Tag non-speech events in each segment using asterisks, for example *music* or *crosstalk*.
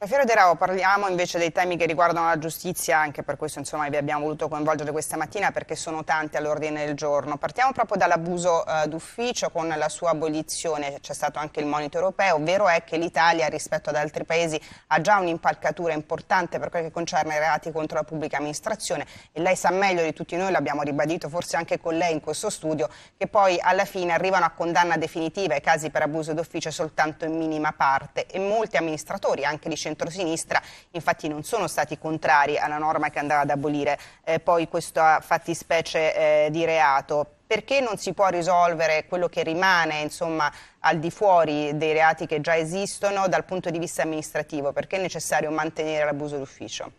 A Fiero De Rao oh, parliamo invece dei temi che riguardano la giustizia, anche per questo insomma, vi abbiamo voluto coinvolgere questa mattina perché sono tanti all'ordine del giorno. Partiamo proprio dall'abuso eh, d'ufficio con la sua abolizione, c'è stato anche il monito europeo, vero è che l'Italia rispetto ad altri paesi ha già un'impalcatura importante per quel che concerne i reati contro la pubblica amministrazione e lei sa meglio di tutti noi, l'abbiamo ribadito forse anche con lei in questo studio, che poi alla fine arrivano a condanna definitiva i casi per abuso d'ufficio soltanto in minima parte e molti amministratori, anche di cittadini, centrosinistra infatti non sono stati contrari alla norma che andava ad abolire eh, poi questa fattispecie eh, di reato perché non si può risolvere quello che rimane insomma, al di fuori dei reati che già esistono dal punto di vista amministrativo? Perché è necessario mantenere l'abuso d'ufficio?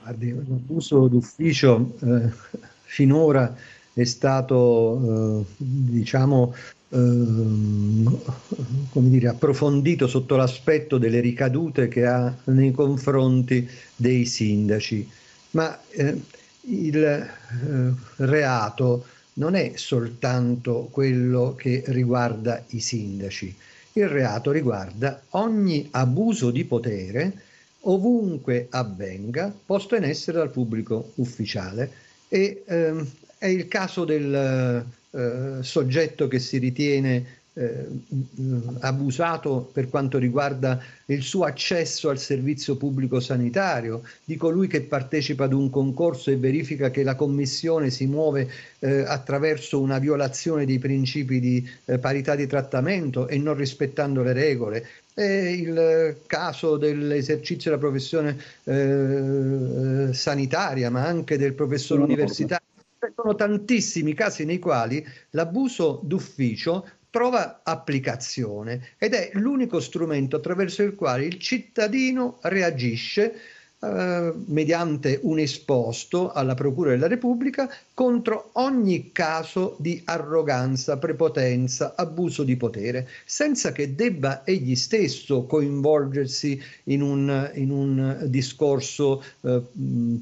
Guardi, l'abuso d'ufficio eh, *laughs* finora è stato eh, diciamo, Ehm, come dire, approfondito sotto l'aspetto delle ricadute che ha nei confronti dei sindaci. Ma eh, il eh, reato non è soltanto quello che riguarda i sindaci, il reato riguarda ogni abuso di potere ovunque avvenga, posto in essere dal pubblico ufficiale. E ehm, è il caso del eh, soggetto che si ritiene eh, abusato per quanto riguarda il suo accesso al servizio pubblico sanitario, di colui che partecipa ad un concorso e verifica che la commissione si muove eh, attraverso una violazione dei principi di eh, parità di trattamento e non rispettando le regole. E il caso dell'esercizio della professione eh, eh, sanitaria, ma anche del professore universitario sono tantissimi casi nei quali l'abuso d'ufficio trova applicazione ed è l'unico strumento attraverso il quale il cittadino reagisce eh, mediante un esposto alla Procura della Repubblica contro ogni caso di arroganza, prepotenza, abuso di potere, senza che debba egli stesso coinvolgersi in un, in un discorso eh,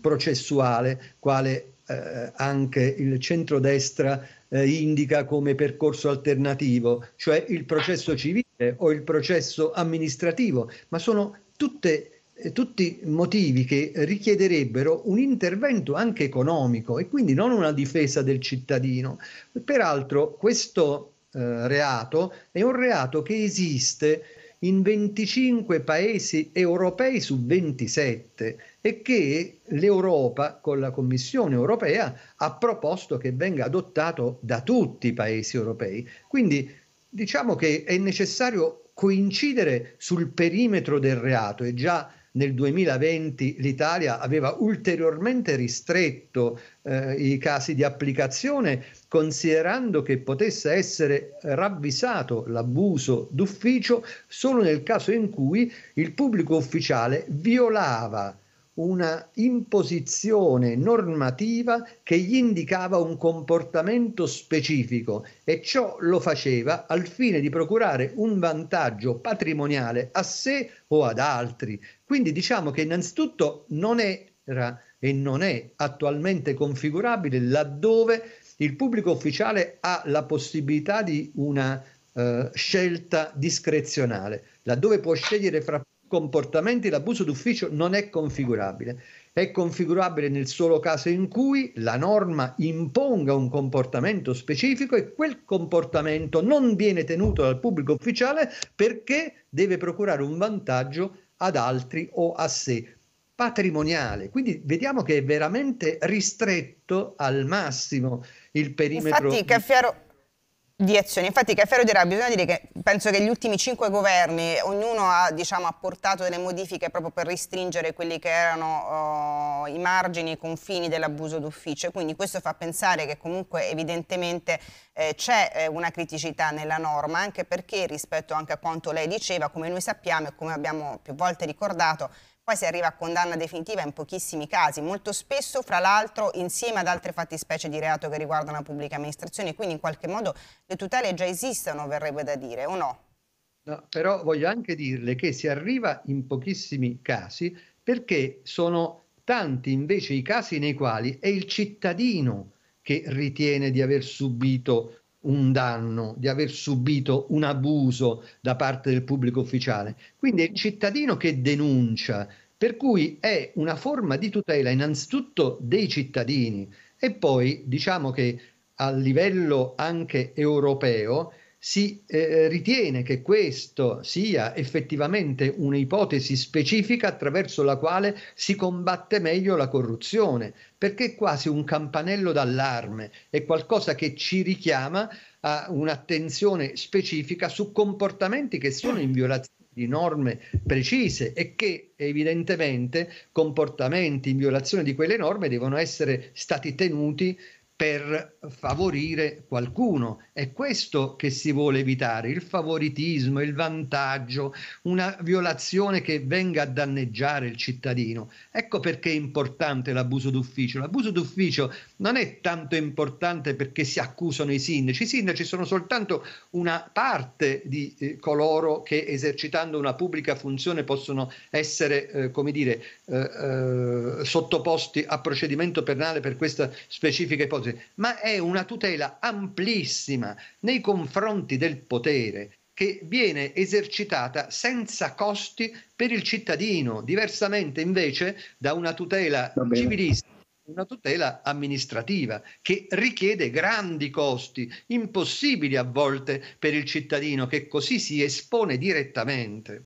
processuale quale eh, anche il centrodestra eh, indica come percorso alternativo, cioè il processo civile o il processo amministrativo, ma sono tutte, eh, tutti motivi che richiederebbero un intervento anche economico e quindi non una difesa del cittadino. Peraltro questo eh, reato è un reato che esiste in 25 paesi europei su 27 e che l'Europa con la Commissione europea ha proposto che venga adottato da tutti i paesi europei. Quindi diciamo che è necessario coincidere sul perimetro del reato e già nel 2020 l'Italia aveva ulteriormente ristretto eh, i casi di applicazione, considerando che potesse essere ravvisato l'abuso d'ufficio solo nel caso in cui il pubblico ufficiale violava una imposizione normativa che gli indicava un comportamento specifico e ciò lo faceva al fine di procurare un vantaggio patrimoniale a sé o ad altri. Quindi diciamo che innanzitutto non era e non è attualmente configurabile laddove il pubblico ufficiale ha la possibilità di una eh, scelta discrezionale, laddove può scegliere fra comportamenti l'abuso d'ufficio non è configurabile. È configurabile nel solo caso in cui la norma imponga un comportamento specifico e quel comportamento non viene tenuto dal pubblico ufficiale perché deve procurare un vantaggio ad altri o a sé patrimoniale. Quindi vediamo che è veramente ristretto al massimo il perimetro. Infatti, Caffiero, di azioni. Infatti Caffè Roderà bisogna dire che penso che gli ultimi cinque governi, ognuno ha diciamo, apportato delle modifiche proprio per restringere quelli che erano uh, i margini i confini dell'abuso d'ufficio. Quindi questo fa pensare che comunque evidentemente eh, c'è eh, una criticità nella norma, anche perché rispetto anche a quanto lei diceva, come noi sappiamo e come abbiamo più volte ricordato, poi si arriva a condanna definitiva in pochissimi casi, molto spesso fra l'altro insieme ad altre fattispecie di reato che riguardano la pubblica amministrazione, quindi in qualche modo le tutele già esistono, verrebbe da dire, o no? No, però voglio anche dirle che si arriva in pochissimi casi perché sono tanti invece i casi nei quali è il cittadino che ritiene di aver subito un danno, di aver subito un abuso da parte del pubblico ufficiale. Quindi è il cittadino che denuncia, per cui è una forma di tutela innanzitutto dei cittadini e poi diciamo che a livello anche europeo si eh, eh, ritiene che questo sia effettivamente un'ipotesi specifica attraverso la quale si combatte meglio la corruzione, perché è quasi un campanello d'allarme, è qualcosa che ci richiama a un'attenzione specifica su comportamenti che sono in violazione di norme precise e che evidentemente comportamenti in violazione di quelle norme devono essere stati tenuti per favorire qualcuno. È questo che si vuole evitare, il favoritismo, il vantaggio, una violazione che venga a danneggiare il cittadino. Ecco perché è importante l'abuso d'ufficio. L'abuso d'ufficio non è tanto importante perché si accusano i sindaci, i sindaci sono soltanto una parte di eh, coloro che esercitando una pubblica funzione possono essere, eh, come dire, eh, eh sottoposti a procedimento penale per questa specifica ipotesi cose, ma è una tutela amplissima nei confronti del potere che viene esercitata senza costi per il cittadino, diversamente invece da una tutela civilista, una tutela amministrativa che richiede grandi costi, impossibili a volte per il cittadino che così si espone direttamente.